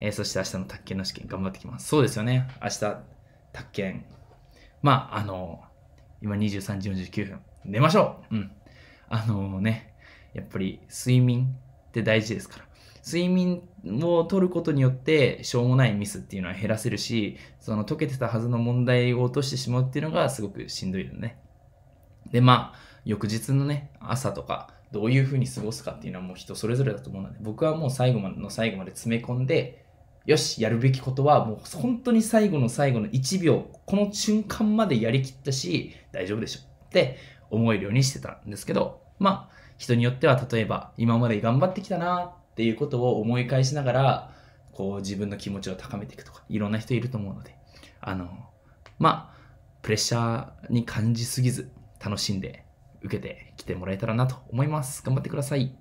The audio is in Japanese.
えー、そして明日の卓研の試験頑張ってきます。そうですよね。明日、卓研。まあ、あのー、今23時49分。寝ましょううん。あのー、ね、やっぱり睡眠って大事ですから。睡眠をとることによってしょうもないミスっていうのは減らせるしその解けてたはずの問題を落としてしまうっていうのがすごくしんどいよね。でまあ翌日のね朝とかどういうふうに過ごすかっていうのはもう人それぞれだと思うので僕はもう最後までの最後まで詰め込んでよし、やるべきことはもう本当に最後の最後の1秒、この瞬間までやりきったし、大丈夫でしょって思えるようにしてたんですけど、まあ、人によっては例えば今まで頑張ってきたなっていうことを思い返しながら、こう自分の気持ちを高めていくとか、いろんな人いると思うので、あの、まあ、プレッシャーに感じすぎず、楽しんで受けてきてもらえたらなと思います。頑張ってください。